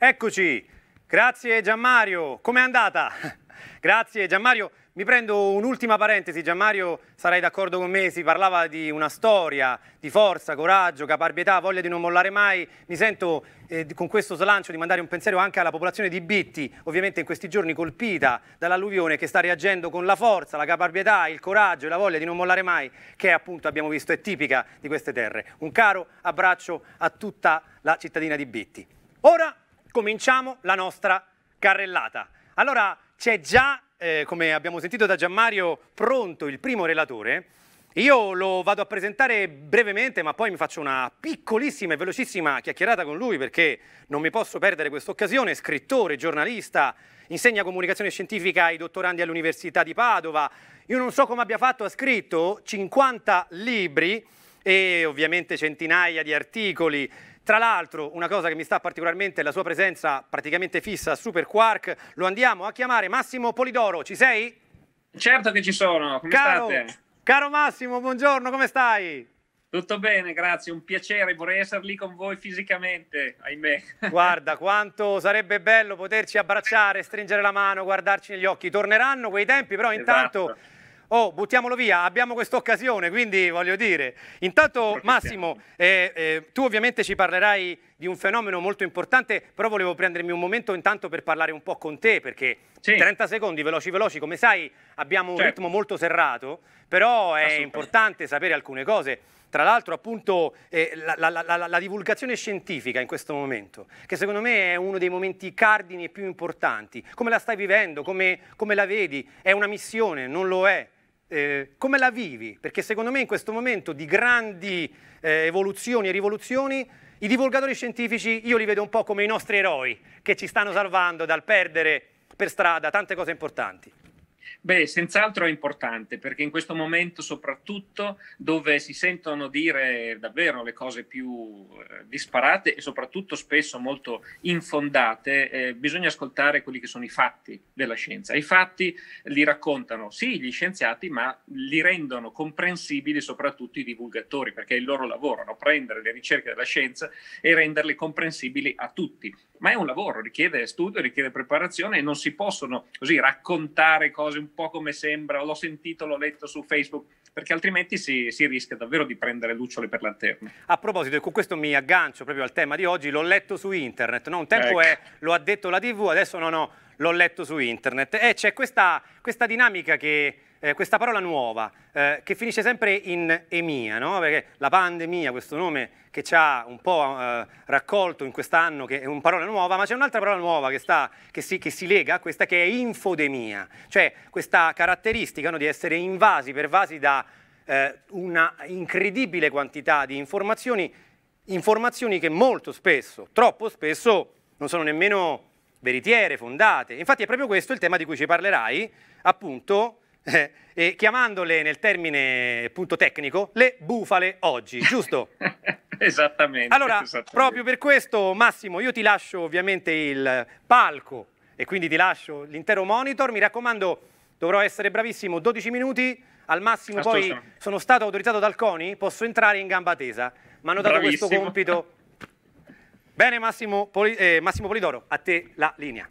Eccoci, grazie Gianmario, com'è andata? grazie Gianmario, mi prendo un'ultima parentesi, Gianmario sarai d'accordo con me, si parlava di una storia di forza, coraggio, caparbietà, voglia di non mollare mai, mi sento eh, con questo slancio di mandare un pensiero anche alla popolazione di Bitti, ovviamente in questi giorni colpita dall'alluvione che sta reagendo con la forza, la caparbietà, il coraggio e la voglia di non mollare mai, che appunto abbiamo visto è tipica di queste terre. Un caro abbraccio a tutta la cittadina di Bitti. Ora cominciamo la nostra carrellata. Allora c'è già, eh, come abbiamo sentito da Gianmario, pronto il primo relatore. Io lo vado a presentare brevemente, ma poi mi faccio una piccolissima e velocissima chiacchierata con lui perché non mi posso perdere questa occasione. Scrittore, giornalista, insegna comunicazione scientifica ai dottorandi all'Università di Padova. Io non so come abbia fatto, ha scritto 50 libri e ovviamente centinaia di articoli tra l'altro, una cosa che mi sta particolarmente è la sua presenza praticamente fissa a Super Quark. Lo andiamo a chiamare Massimo Polidoro, ci sei? Certo che ci sono, come caro, state? Caro Massimo, buongiorno, come stai? Tutto bene, grazie, un piacere, vorrei essere lì con voi fisicamente, ahimè. Guarda, quanto sarebbe bello poterci abbracciare, stringere la mano, guardarci negli occhi. Torneranno quei tempi, però esatto. intanto oh, buttiamolo via, abbiamo questa occasione, quindi voglio dire. Intanto Massimo, eh, eh, tu ovviamente ci parlerai di un fenomeno molto importante, però volevo prendermi un momento intanto per parlare un po' con te, perché sì. 30 secondi veloci veloci, come sai abbiamo un certo. ritmo molto serrato, però è importante sapere alcune cose. Tra l'altro appunto eh, la, la, la, la, divulgazione scientifica in questo momento, che secondo me è uno dei momenti cardini e più importanti. Come la stai vivendo? Come, come la vedi? È una missione? Non lo è? eh, come la vivi? Perché secondo me in questo momento di grandi eh, evoluzioni e rivoluzioni i divulgatori scientifici io li vedo un po' come i nostri eroi che ci stanno salvando dal perdere per strada tante cose importanti. Beh, senz'altro è importante perché in questo momento soprattutto dove si sentono dire davvero le cose più eh, disparate e soprattutto spesso molto infondate, eh, bisogna ascoltare quelli che sono i fatti della scienza. I fatti li raccontano sì gli scienziati, ma li rendono comprensibili soprattutto i divulgatori perché è il loro lavoro, no? prendere le ricerche della scienza e renderle comprensibili a tutti ma è un lavoro, richiede studio, richiede preparazione e non si possono così raccontare cose un po' come sembra, l'ho sentito, l'ho letto su Facebook, perché altrimenti si, si rischia davvero di prendere lucciole per lanterne. A proposito, e con questo mi aggancio proprio al tema di oggi, l'ho letto su internet, no? un tempo ecco. è, lo ha detto la TV, adesso no, no, l'ho letto su internet. E c'è questa, questa dinamica che eh, questa parola nuova eh, che finisce sempre in emia, no? perché la pandemia, questo nome che ci ha un po' eh, raccolto in quest'anno, che è una parola nuova, ma c'è un'altra parola nuova che, sta, che, si, che, si, lega a questa che è infodemia, cioè questa caratteristica no, di essere invasi, pervasi da eh, una incredibile quantità di informazioni, informazioni che molto spesso, troppo spesso, non sono nemmeno veritiere, fondate. Infatti è proprio questo il tema di cui ci parlerai, appunto, eh, e chiamandole nel termine appunto tecnico le bufale oggi, giusto? esattamente. Allora, esattamente. proprio per questo Massimo, io ti lascio ovviamente il palco e quindi ti lascio l'intero monitor, mi raccomando dovrò essere bravissimo, 12 minuti al massimo poi sono stato autorizzato dal CONI, posso entrare in gamba tesa, mi hanno dato questo compito. Bene Massimo, Poli eh, Massimo Polidoro, a te la linea.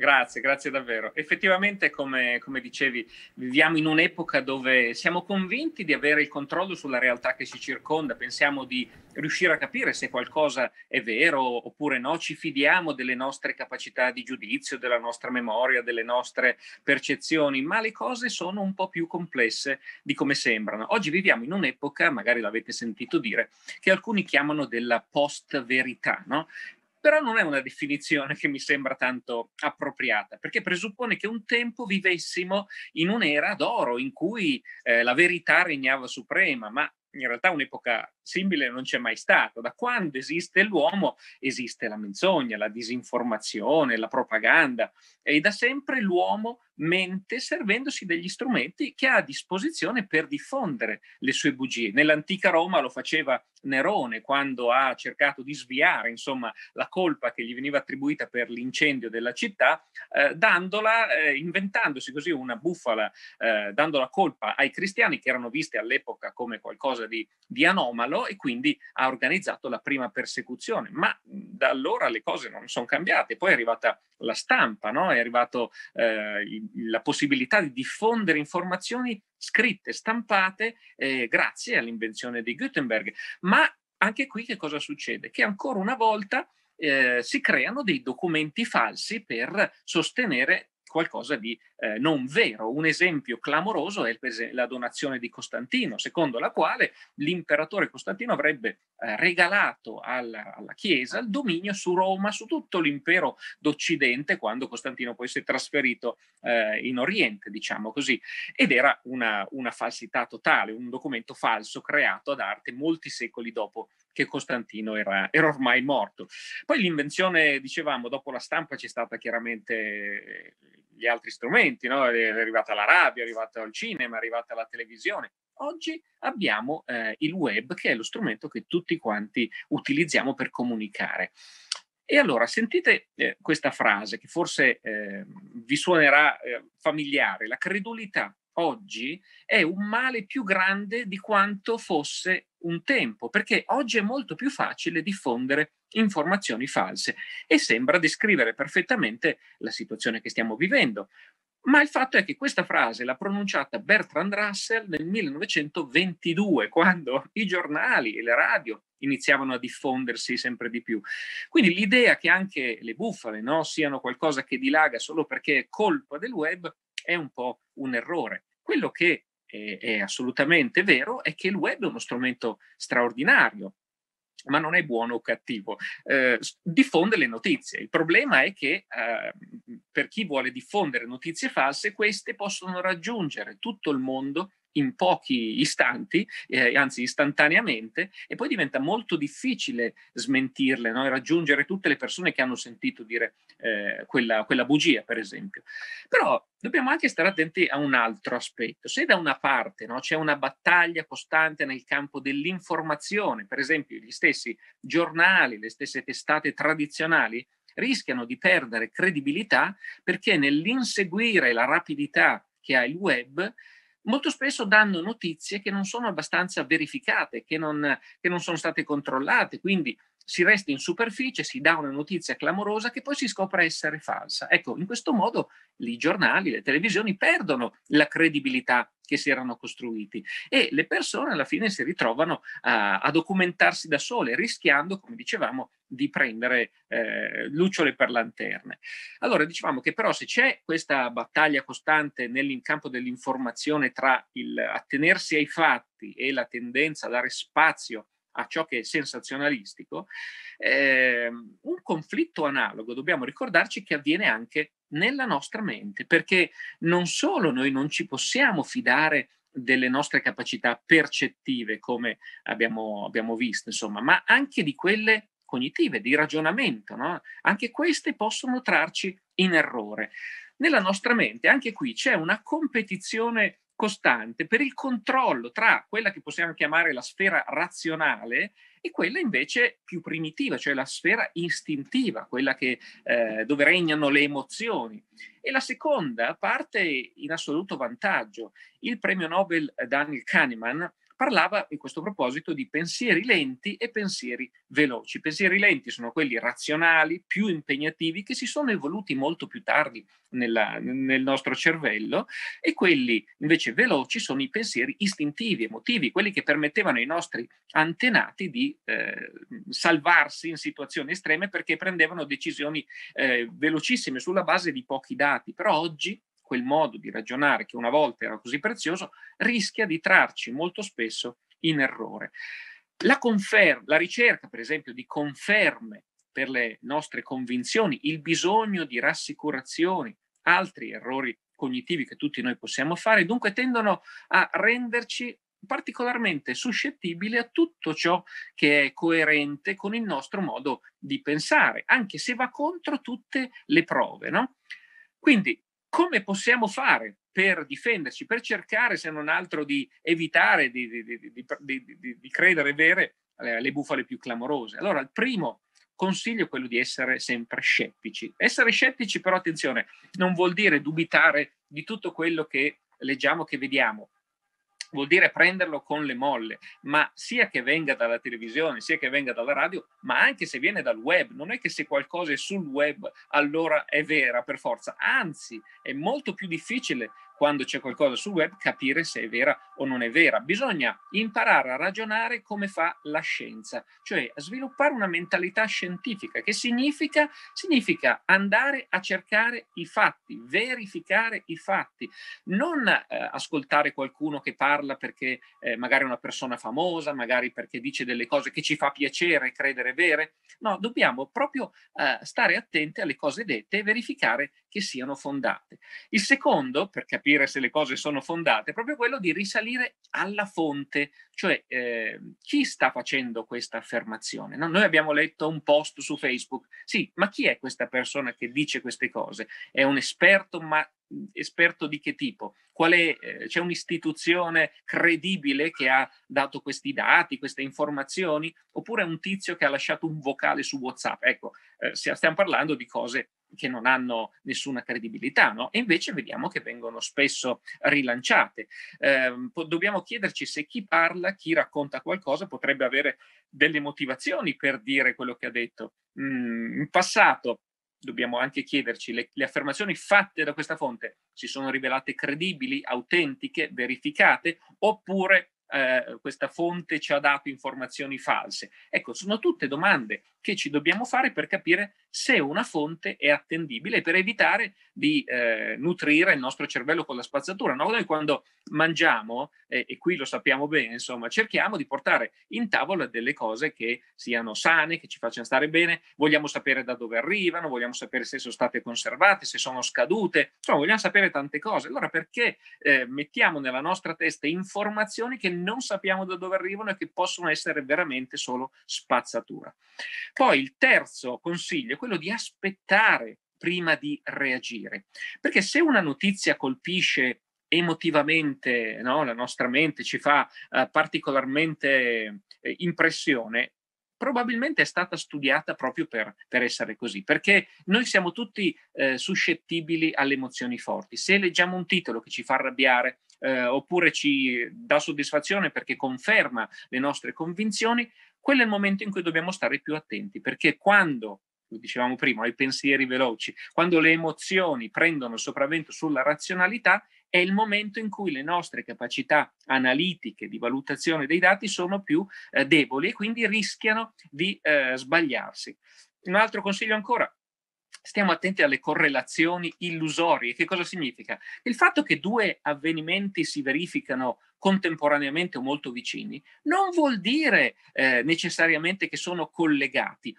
Grazie, grazie davvero. Effettivamente, come, come, dicevi, viviamo in un'epoca dove siamo convinti di avere il controllo sulla realtà che ci circonda, pensiamo di riuscire a capire se qualcosa è vero oppure no, ci fidiamo delle nostre capacità di giudizio, della nostra memoria, delle nostre percezioni, ma le cose sono un po' più complesse di come sembrano. Oggi viviamo in un'epoca, magari l'avete sentito dire, che alcuni chiamano della post-verità, no? però non è una definizione che mi sembra tanto appropriata, perché presuppone che un tempo vivessimo in un'era d'oro in cui eh, la verità regnava suprema, ma in realtà un'epoca simile non c'è mai stata. Da quando esiste l'uomo esiste la menzogna, la disinformazione, la propaganda e da sempre l'uomo mente servendosi degli strumenti che ha a disposizione per diffondere le sue bugie. Nell'antica Roma lo faceva Nerone quando ha cercato di sviare insomma, la colpa che gli veniva attribuita per l'incendio della città, eh, dandola, eh, inventandosi così una bufala, eh, dando la colpa ai cristiani che erano visti all'epoca come qualcosa di, di anomalo e quindi ha organizzato la prima persecuzione. Ma da allora le cose non sono cambiate. Poi è arrivata la stampa, no? è arrivato eh, il la possibilità di diffondere informazioni scritte, stampate, eh, grazie all'invenzione di Gutenberg. Ma anche qui che cosa succede? Che ancora una volta eh, si creano dei documenti falsi per sostenere qualcosa di eh, non vero. Un esempio clamoroso è la donazione di Costantino, secondo la quale l'imperatore Costantino avrebbe eh, regalato alla, alla, Chiesa il dominio su Roma, su tutto l'impero d'Occidente, quando Costantino poi si è trasferito eh, in Oriente, diciamo così. Ed era una, una falsità totale, un documento falso creato ad arte molti secoli dopo che Costantino era, era, ormai morto. Poi l'invenzione, dicevamo, dopo la stampa c'è stata chiaramente gli altri strumenti, no? è arrivata la radio, è arrivata il cinema, è arrivata la televisione. Oggi abbiamo eh, il web che è lo strumento che tutti quanti utilizziamo per comunicare. E allora sentite eh, questa frase che forse eh, vi suonerà eh, familiare, la credulità oggi è un male più grande di quanto fosse un tempo, perché oggi è molto più facile diffondere informazioni false e sembra descrivere perfettamente la situazione che stiamo vivendo. Ma il fatto è che questa frase l'ha pronunciata Bertrand Russell nel 1922, quando i giornali e le radio iniziavano a diffondersi sempre di più. Quindi l'idea che anche le bufale no, siano qualcosa che dilaga solo perché è colpa del web è un po' un errore. Quello che è, è assolutamente vero è che il web è uno strumento straordinario, ma non è buono o cattivo. Eh, diffonde le notizie. Il problema è che eh, per chi vuole diffondere notizie false, queste possono raggiungere tutto il mondo in pochi istanti, eh, anzi istantaneamente, e poi diventa molto difficile smentirle no? e raggiungere tutte le persone che hanno sentito dire eh, quella, quella bugia, per esempio. Però dobbiamo anche stare attenti a un altro aspetto. Se da una parte no, c'è una battaglia costante nel campo dell'informazione, per esempio gli stessi giornali, le stesse testate tradizionali, rischiano di perdere credibilità perché nell'inseguire la rapidità che ha il web molto spesso danno notizie che non sono abbastanza verificate, che non, che non sono state controllate. Quindi si resta in superficie, si dà una notizia clamorosa che poi si scopre essere falsa. Ecco, in questo modo i giornali, le televisioni perdono la credibilità che si erano costruiti e le persone alla fine si ritrovano a, a documentarsi da sole, rischiando, come dicevamo, di prendere eh, lucciole per lanterne. Allora dicevamo che però se c'è questa battaglia costante nell'incampo dell'informazione tra il attenersi ai fatti e la tendenza a dare spazio a ciò che è sensazionalistico, eh, un conflitto analogo dobbiamo ricordarci che avviene anche nella nostra mente, perché non solo noi non ci possiamo fidare delle nostre capacità percettive, come abbiamo, abbiamo visto, insomma, ma anche di quelle cognitive, di ragionamento, no? anche queste possono trarci in errore. Nella nostra mente, anche qui, c'è una competizione costante per il controllo tra quella che possiamo chiamare la sfera razionale e quella invece più primitiva, cioè la sfera istintiva, quella che, eh, dove regnano le emozioni. E la seconda parte in assoluto vantaggio. Il premio Nobel eh, Daniel Kahneman parlava in questo proposito di pensieri lenti e pensieri veloci. I pensieri lenti sono quelli razionali, più impegnativi, che si sono evoluti molto più tardi nella, nel nostro cervello e quelli invece veloci sono i pensieri istintivi, emotivi, quelli che permettevano ai nostri antenati di eh, salvarsi in situazioni estreme perché prendevano decisioni eh, velocissime sulla base di pochi dati. Però oggi quel modo di ragionare che una volta era così prezioso, rischia di trarci molto spesso in errore. La, confer- la ricerca, per esempio, di conferme per le nostre convinzioni, il bisogno di rassicurazioni, altri errori cognitivi che tutti noi possiamo fare, dunque tendono a renderci particolarmente suscettibili a tutto ciò che è coerente con il nostro modo di pensare, anche se va contro tutte le prove. No? Quindi come possiamo fare per difenderci, per cercare se non altro di evitare di, di, di, di credere vere eh, le bufale più clamorose. Allora, il primo consiglio è quello di essere sempre scettici. Essere scettici però, attenzione, non vuol dire dubitare di tutto quello che leggiamo, che vediamo, vuol dire prenderlo con le molle, ma sia che venga dalla televisione, sia che venga dalla radio, ma anche se viene dal web, non è che se qualcosa è sul web allora è vera per forza, anzi è molto più difficile quando c'è qualcosa sul web, capire se è vera o non è vera. Bisogna imparare a ragionare come fa la scienza, cioè sviluppare una mentalità scientifica, che significa, significa andare a cercare i fatti, verificare i fatti, non eh, ascoltare qualcuno che parla perché eh, magari è una persona famosa, magari perché dice delle cose che ci fa piacere credere vere. No, dobbiamo proprio eh, stare attenti alle cose dette e verificare che siano fondate. Il secondo, per capire se le cose sono fondate, è proprio quello di risalire alla fonte, cioè eh, chi sta facendo questa affermazione. No? Noi abbiamo letto un post su Facebook, sì, ma chi è questa persona che dice queste cose? È un esperto, ma esperto di che tipo? Qual è, eh, c'è un'istituzione credibile che ha dato questi dati, queste informazioni? Oppure è un tizio che ha lasciato un vocale su WhatsApp? Ecco, eh, stiamo parlando di cose che non hanno nessuna credibilità, no? e invece vediamo che vengono spesso rilanciate. Eh, dobbiamo chiederci se chi parla, chi racconta qualcosa, potrebbe avere delle motivazioni per dire quello che ha detto. Mm, in passato dobbiamo anche chiederci, le, le, affermazioni fatte da questa fonte si sono rivelate credibili, autentiche, verificate, oppure eh, questa fonte ci ha dato informazioni false? Ecco, sono tutte domande che ci dobbiamo fare per capire se una fonte è attendibile per evitare di eh, nutrire il nostro cervello con la spazzatura. No? Noi quando mangiamo, eh, e qui lo sappiamo bene, insomma, cerchiamo di portare in tavola delle cose che siano sane, che ci facciano stare bene, vogliamo sapere da dove arrivano, vogliamo sapere se sono state conservate, se sono scadute, insomma, vogliamo sapere tante cose. Allora perché eh, mettiamo nella nostra testa informazioni che non sappiamo da dove arrivano e che possono essere veramente solo spazzatura. Poi il terzo consiglio è quello di aspettare prima di reagire, perché se una notizia colpisce emotivamente no? la nostra mente ci fa uh, particolarmente eh, impressione, probabilmente è stata studiata proprio per, per essere così, perché noi siamo tutti eh, suscettibili alle emozioni forti. Se leggiamo un titolo che ci fa arrabbiare eh, oppure ci dà soddisfazione perché conferma le nostre convinzioni, quello è il momento in cui dobbiamo stare più attenti, perché quando lo dicevamo prima, ai pensieri veloci, quando le emozioni prendono il sopravvento sulla razionalità, è il momento in cui le nostre capacità analitiche di valutazione dei dati sono più eh, deboli e quindi rischiano di eh, sbagliarsi. Un altro consiglio ancora, stiamo attenti alle correlazioni illusorie. Che cosa significa? Il fatto che due avvenimenti si verificano contemporaneamente o molto vicini non vuol dire eh, necessariamente che sono collegati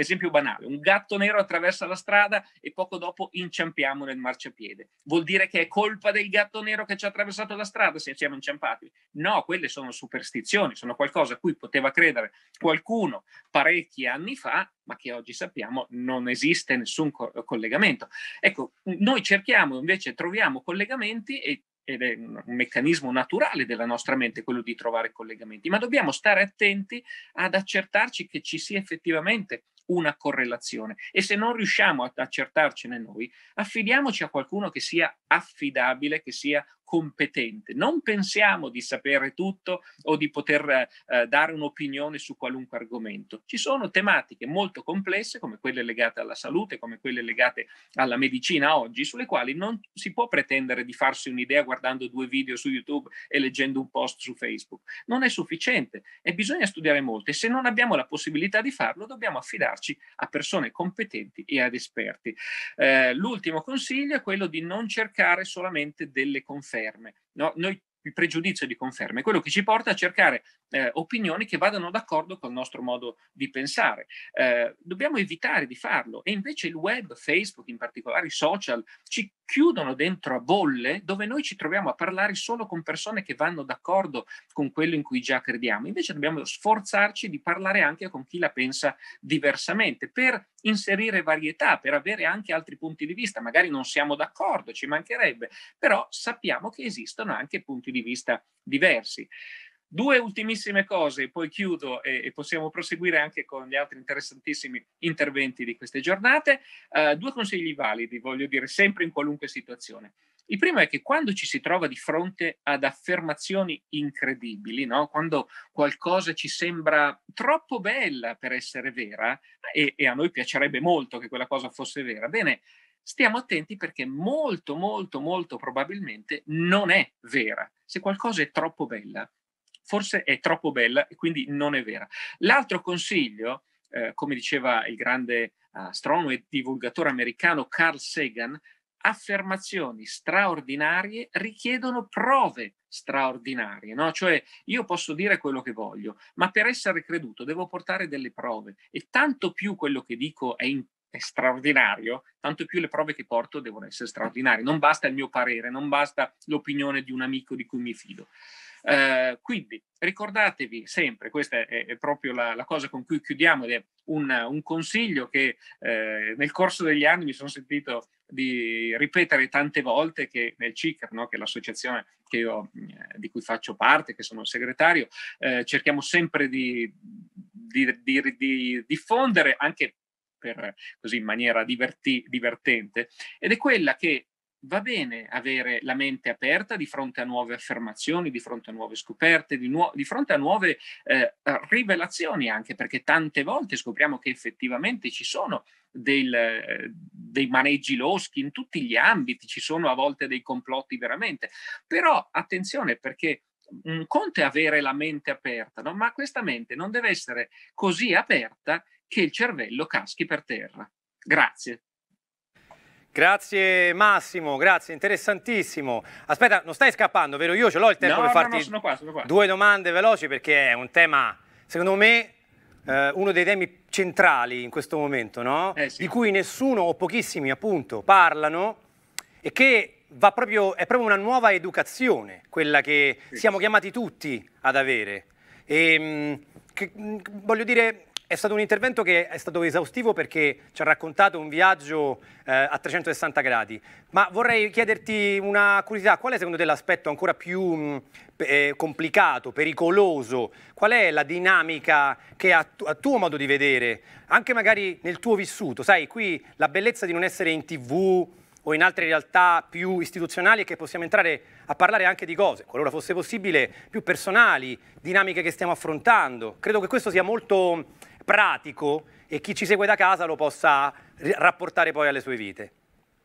esempio banale, un gatto nero attraversa la strada e poco dopo inciampiamo nel marciapiede. Vuol dire che è colpa del gatto nero che ci ha attraversato la strada se siamo inciampati? No, quelle sono superstizioni, sono qualcosa a cui poteva credere qualcuno parecchi anni fa, ma che oggi sappiamo non esiste nessun co- collegamento. Ecco, noi cerchiamo invece, troviamo collegamenti e ed è un meccanismo naturale della nostra mente quello di trovare collegamenti, ma dobbiamo stare attenti ad accertarci che ci sia effettivamente una correlazione e se non riusciamo ad accertarcene noi, affidiamoci a qualcuno che sia affidabile, che sia competente. Non pensiamo di sapere tutto o di poter eh, eh, dare un'opinione su qualunque argomento. Ci sono tematiche molto complesse come quelle legate alla salute, come quelle legate alla medicina oggi, sulle quali non si può pretendere di farsi un'idea guardando due video su YouTube e leggendo un post su Facebook. Non è sufficiente e bisogna studiare molto e se non abbiamo la possibilità di farlo dobbiamo affidarci a persone competenti e ad esperti. Eh, l'ultimo consiglio è quello di non cercare solamente delle conferenze ferme. No? Noi il pregiudizio di conferma, è quello che ci porta a cercare eh, opinioni che vadano d'accordo col nostro modo di pensare. Eh, dobbiamo evitare di farlo e invece il web, Facebook in particolare, i social, ci chiudono dentro a bolle dove noi ci troviamo a parlare solo con persone che vanno d'accordo con quello in cui già crediamo. Invece dobbiamo sforzarci di parlare anche con chi la pensa diversamente per inserire varietà, per avere anche altri punti di vista. Magari non siamo d'accordo, ci mancherebbe, però sappiamo che esistono anche punti di vista diversi. Due ultimissime cose, poi chiudo e, e, possiamo proseguire anche con gli altri interessantissimi interventi di queste giornate. Uh, due consigli validi, voglio dire, sempre in qualunque situazione. Il primo è che quando ci si trova di fronte ad affermazioni incredibili, no? quando qualcosa ci sembra troppo bella per essere vera e, e a noi piacerebbe molto che quella cosa fosse vera, bene, stiamo attenti perché molto, molto, molto probabilmente non è vera. Se qualcosa è troppo bella, forse è troppo bella e quindi non è vera. L'altro consiglio, eh, come diceva il grande eh, astronomo e divulgatore americano Carl Sagan, affermazioni straordinarie richiedono prove straordinarie, no? Cioè io posso dire quello che voglio, ma per essere creduto devo portare delle prove e tanto più quello che dico è in è straordinario, tanto più le prove che porto devono essere straordinarie. Non basta il mio parere, non basta l'opinione di un amico di cui mi fido. Eh, quindi ricordatevi sempre, questa è, è proprio la, la, cosa con cui chiudiamo ed è un, un consiglio che eh, nel corso degli anni mi sono sentito di ripetere tante volte che nel CICR, no, che è l'associazione che io, eh, di cui faccio parte, che sono il segretario, eh, cerchiamo sempre di, di, di, di diffondere anche per, così in maniera diverti- divertente, ed è quella che va bene avere la mente aperta di fronte a nuove affermazioni, di fronte a nuove scoperte, di, nuo- di fronte a nuove eh, rivelazioni anche, perché tante volte scopriamo che effettivamente ci sono del, dei maneggi loschi in tutti gli ambiti, ci sono a volte dei complotti veramente, però attenzione perché un conto è avere la mente aperta, no? ma questa mente non deve essere così aperta che il cervello caschi per terra. Grazie. Grazie Massimo, grazie, interessantissimo. Aspetta, non stai scappando, vero? Io ce l'ho il tempo no, per farti no, no, sono qua, sono qua. due domande veloci perché è un tema, secondo me, eh, uno dei temi centrali in questo momento, no? Eh, sì. Di cui nessuno o pochissimi appunto parlano e che proprio, è proprio una nuova educazione quella che sì. siamo chiamati tutti ad avere. E, ehm, che, voglio dire, è stato un intervento che è stato esaustivo perché ci ha raccontato un viaggio eh, a 360 gradi, ma vorrei chiederti una curiosità, qual è secondo te l'aspetto ancora più mh, eh, complicato, pericoloso? Qual è la dinamica che a, tu, a, tuo modo di vedere, anche magari nel tuo vissuto, sai, qui la bellezza di non essere in tv, o in altre realtà più istituzionali e che possiamo entrare a parlare anche di cose, qualora fosse possibile, più personali, dinamiche che stiamo affrontando. Credo che questo sia molto pratico e chi ci segue da casa lo possa rapportare poi alle sue vite.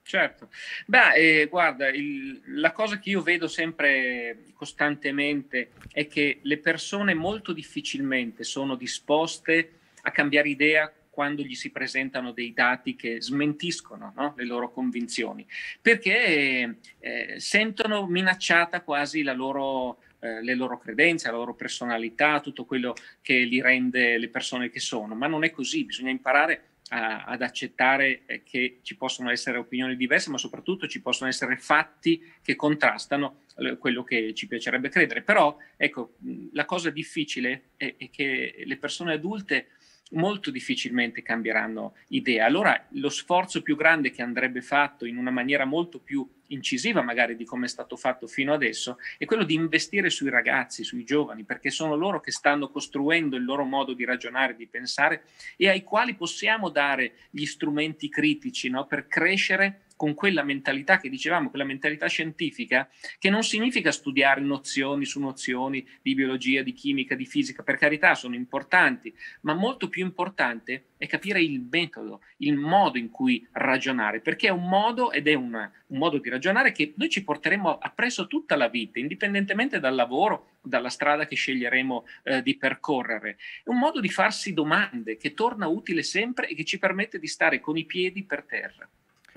Certo, beh, eh, guarda, il, la cosa che io vedo sempre costantemente è che le persone molto difficilmente sono disposte a cambiare idea quando gli si presentano dei dati che smentiscono no? le loro convinzioni, perché eh, sentono minacciata quasi la loro eh, le loro credenze, la loro personalità, tutto quello che li rende le persone che sono, ma non è così, bisogna imparare a, ad accettare eh, che ci possono essere opinioni diverse, ma soprattutto ci possono essere fatti che contrastano eh, quello che ci piacerebbe credere. Però, ecco, la cosa difficile è, è che le persone adulte molto difficilmente cambieranno idea. Allora lo sforzo più grande che andrebbe fatto in una maniera molto più incisiva magari di come è stato fatto fino adesso è quello di investire sui ragazzi, sui giovani, perché sono loro che stanno costruendo il loro modo di ragionare, di pensare e ai quali possiamo dare gli strumenti critici no? per crescere con quella mentalità che dicevamo, quella mentalità scientifica, che non significa studiare nozioni su nozioni di biologia, di chimica, di fisica, per carità sono importanti, ma molto più importante è capire il metodo, il modo in cui ragionare, perché è un modo ed è una, un modo di ragionare che noi ci porteremo appresso tutta la vita, indipendentemente dal lavoro, dalla strada che sceglieremo eh, di percorrere. È un modo di farsi domande che torna utile sempre e che ci permette di stare con i piedi per terra.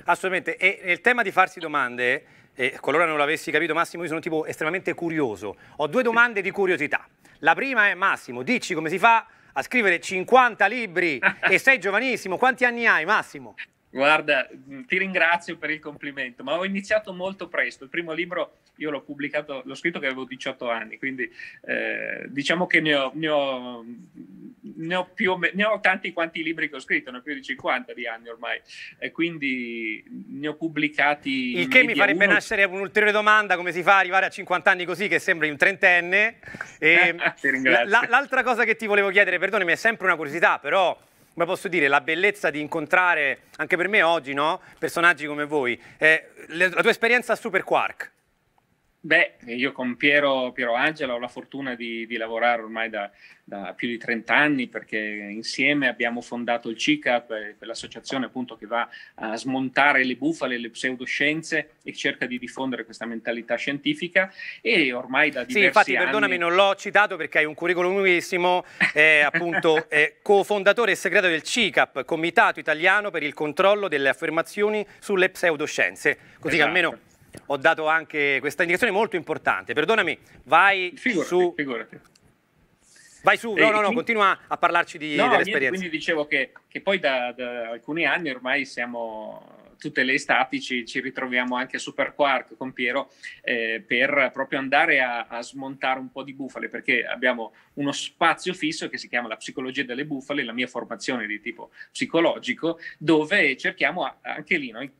Assolutamente, e nel tema di farsi domande, eh, qualora non l'avessi capito Massimo, io sono un tipo estremamente curioso. Ho due domande di curiosità. La prima è Massimo, dici come si fa a scrivere 50 libri e sei giovanissimo, quanti anni hai Massimo? Guarda, mm, ti ringrazio per il complimento, ma ho iniziato molto presto. Il primo libro io l'ho pubblicato, l'ho scritto che avevo 18 anni, quindi eh, diciamo che ne ho, ne ho, ne ho, me- ne ho tanti quanti libri che ho scritto, ne ho più di 50 di anni ormai, e quindi ne ho pubblicati. Il che mi farebbe uno... nascere un'ulteriore domanda: come si fa ad arrivare a 50 anni così, che sembri un trentenne? E l- l'altra cosa che ti volevo chiedere, perdonami, è sempre una curiosità, però come posso dire, la bellezza di incontrare, anche per me oggi, no? personaggi come voi. Eh, la tua esperienza a Super Quark. Beh, io con Piero, Piero, Angela ho la fortuna di, di lavorare ormai da, da, più di 30 anni perché insieme abbiamo fondato il CICAP, quell'associazione appunto che va a smontare le bufale, le pseudoscienze e cerca di diffondere questa mentalità scientifica e ormai da diversi anni... Sì, infatti, anni... perdonami, non l'ho citato perché hai un curriculum lunghissimo, eh, appunto eh, cofondatore e segreto del CICAP, Comitato Italiano per il Controllo delle Affermazioni sulle Pseudoscienze, così esatto. che almeno esatto ho dato anche questa indicazione molto importante. Perdonami, vai figurati, su... Figurati. Vai su, no, no, no, continua a parlarci di, no, dell'esperienza. Quindi dicevo che, che poi da, da, alcuni anni ormai siamo tutte le estati, ci, ci ritroviamo anche a Super Quark con Piero eh, per proprio andare a, a, smontare un po' di bufale, perché abbiamo uno spazio fisso che si chiama la psicologia delle bufale, la mia formazione di tipo psicologico, dove cerchiamo a, anche lì noi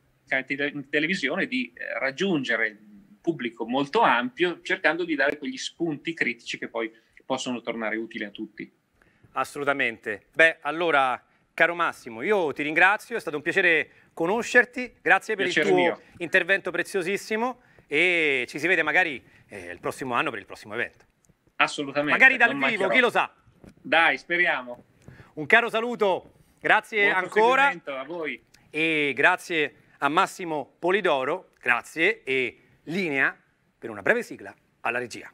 di televisione di eh, raggiungere un pubblico molto ampio cercando di dare quegli spunti critici che poi possono tornare utili a tutti. Assolutamente. Beh, allora, caro Massimo, io ti ringrazio, è stato un piacere conoscerti, grazie per piacere il tuo mio. intervento preziosissimo e ci si vede magari eh, il prossimo anno per il prossimo evento. Assolutamente. Magari dal vivo, mancherò. chi lo sa. Dai, speriamo. Un caro saluto, grazie Buon ancora. A voi. E grazie a Massimo Polidoro, grazie e linea per una breve sigla alla regia.